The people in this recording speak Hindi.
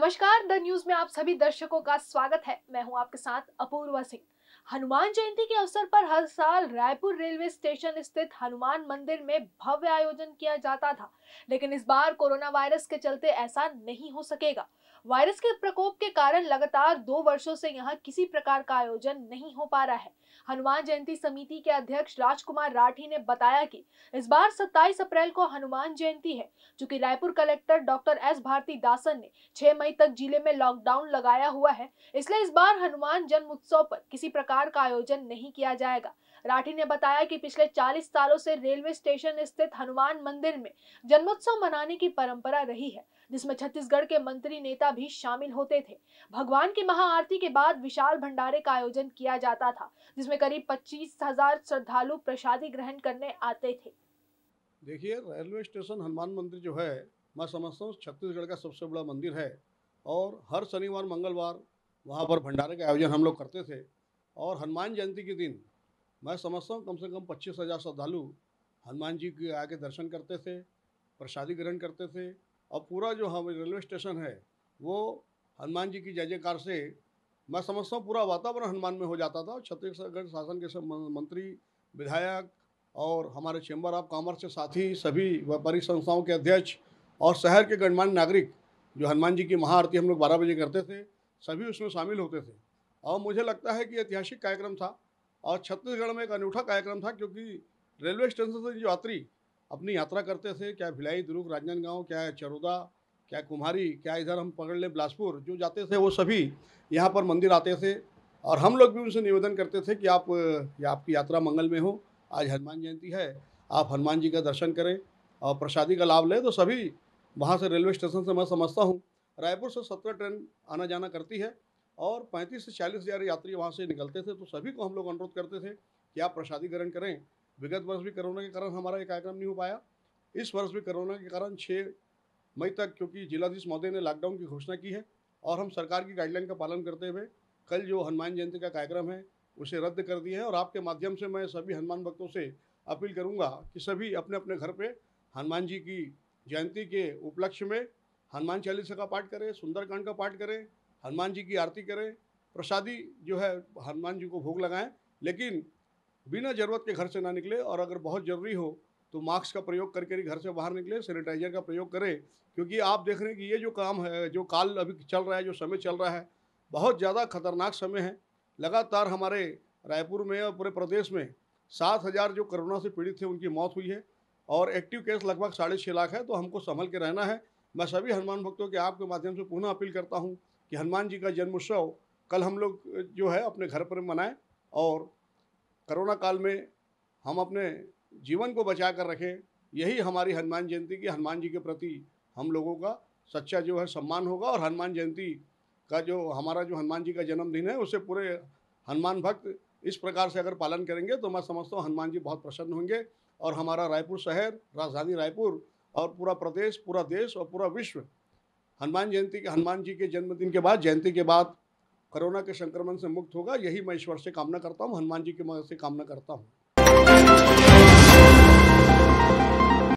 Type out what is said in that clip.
नमस्कार द न्यूज में आप सभी दर्शकों का स्वागत है मैं हूं आपके साथ अपूर्वा सिंह हनुमान जयंती के अवसर पर हर साल रायपुर रेलवे स्टेशन स्थित हनुमान मंदिर में भव्य आयोजन किया जाता था लेकिन इस बार कोरोना वायरस के चलते ऐसा नहीं हो सकेगा वायरस के प्रकोप के कारण लगातार दो वर्षों से यहां किसी प्रकार का आयोजन नहीं हो पा रहा है हनुमान जयंती समिति के अध्यक्ष राजकुमार राठी ने बताया कि इस बार 27 अप्रैल को हनुमान जयंती है जो कि Raipur collector doctor S Bharati Dasan ने 6 मई तक जिले में लॉकडाउन लगाया हुआ है इसलिए इस बार हनुमान जन्म उत्सव पर किसी प्रकार का आयोजन नहीं किया जाएगा राठी ने बताया कि पिछले 40 सालों से रेलवे स्टेशन स्थित हनुमान मंदिर में जन्मोत्सव मनाने की परंपरा रही है जिसमें छत्तीसगढ़ के मंत्री नेता भी शामिल होते थे भगवान की महाआरती के बाद विशाल भंडारे का आयोजन किया जाता था जिसमें करीब पच्चीस हजार श्रद्धालु प्रसादी ग्रहण करने आते थे देखिए रेलवे स्टेशन हनुमान मंदिर जो है मैं समझता हूँ छत्तीसगढ़ का सबसे बड़ा मंदिर है और हर शनिवार मंगलवार वहाँ पर भंडारे का आयोजन हम लोग करते थे और हनुमान जयंती के दिन मैं समझता हूँ कम से कम पच्चीस हज़ार श्रद्धालु हनुमान जी के आके दर्शन करते थे प्रसादी ग्रहण करते थे और पूरा जो हम रेलवे स्टेशन है वो हनुमान जी की जय जयकार से मैं समझता हूँ पूरा वातावरण हनुमान में हो जाता था छत्तीसगढ़ शासन के सब मंत्री विधायक और हमारे चैम्बर ऑफ कॉमर्स के साथी सभी व्यापारिक संस्थाओं के अध्यक्ष और शहर के गणमान्य नागरिक जो हनुमान जी की महाआरती हम लोग बारह बजे करते थे सभी उसमें शामिल होते थे और मुझे लगता है कि ऐतिहासिक कार्यक्रम था और छत्तीसगढ़ में एक अनूठा कार्यक्रम था क्योंकि रेलवे स्टेशन से जो यात्री अपनी यात्रा करते थे क्या भिलाई दुर्ग राजनांदगांव क्या चरोदा क्या कुम्हारी क्या इधर हम पकड़ लें बिलासपुर जो जाते थे वो सभी यहाँ पर मंदिर आते थे और हम लोग भी उनसे निवेदन करते थे कि आप या आपकी यात्रा मंगल में हो आज हनुमान जयंती है आप हनुमान जी का दर्शन करें और प्रसादी का लाभ लें तो सभी वहाँ से रेलवे स्टेशन से मैं समझता हूँ रायपुर से सत्रह ट्रेन आना जाना करती है और 35 से चालीस हज़ार यात्री वहाँ से निकलते थे तो सभी को हम लोग अनुरोध करते थे कि आप प्रसादी ग्रहण करें विगत वर्ष भी कोरोना के कारण हमारा ये कार्यक्रम नहीं हो पाया इस वर्ष भी कोरोना के कारण छः मई तक क्योंकि जिलाधीश महोदय ने लॉकडाउन की घोषणा की है और हम सरकार की गाइडलाइन का पालन करते हुए कल जो हनुमान जयंती का कार्यक्रम है उसे रद्द कर दिए हैं और आपके माध्यम से मैं सभी हनुमान भक्तों से अपील करूंगा कि सभी अपने अपने घर पे हनुमान जी की जयंती के उपलक्ष्य में हनुमान चालीसा का पाठ करें सुंदरकांड का पाठ करें हनुमान जी की आरती करें प्रसादी जो है हनुमान जी को भोग लगाएं लेकिन बिना ज़रूरत के घर से ना निकले और अगर बहुत ज़रूरी हो तो मास्क का प्रयोग करके घर से बाहर निकले सैनिटाइजर का प्रयोग करें क्योंकि आप देख रहे हैं कि ये जो काम है जो काल अभी चल रहा है जो समय चल रहा है बहुत ज़्यादा खतरनाक समय है लगातार हमारे रायपुर में और पूरे प्रदेश में सात हज़ार जो कोरोना से पीड़ित थे उनकी मौत हुई है और एक्टिव केस लगभग साढ़े छः लाख है तो हमको संभल के रहना है मैं सभी हनुमान भक्तों के आपके माध्यम से पुनः अपील करता हूँ कि हनुमान जी का जन्मोत्सव कल हम लोग जो है अपने घर पर मनाएं और कोरोना काल में हम अपने जीवन को बचा कर रखें यही हमारी हनुमान जयंती की हनुमान जी के प्रति हम लोगों का सच्चा जो है सम्मान होगा और हनुमान जयंती का जो हमारा जो हनुमान जी का जन्मदिन है उसे पूरे हनुमान भक्त इस प्रकार से अगर पालन करेंगे तो मैं समझता हूँ हनुमान जी बहुत प्रसन्न होंगे और हमारा रायपुर शहर राजधानी रायपुर और पूरा प्रदेश पूरा देश और पूरा विश्व हनुमान जयंती के हनुमान जी के जन्मदिन के बाद जयंती के बाद कोरोना के संक्रमण से मुक्त होगा यही मैं ईश्वर से कामना करता हूँ हनुमान जी की मदद से कामना करता हूँ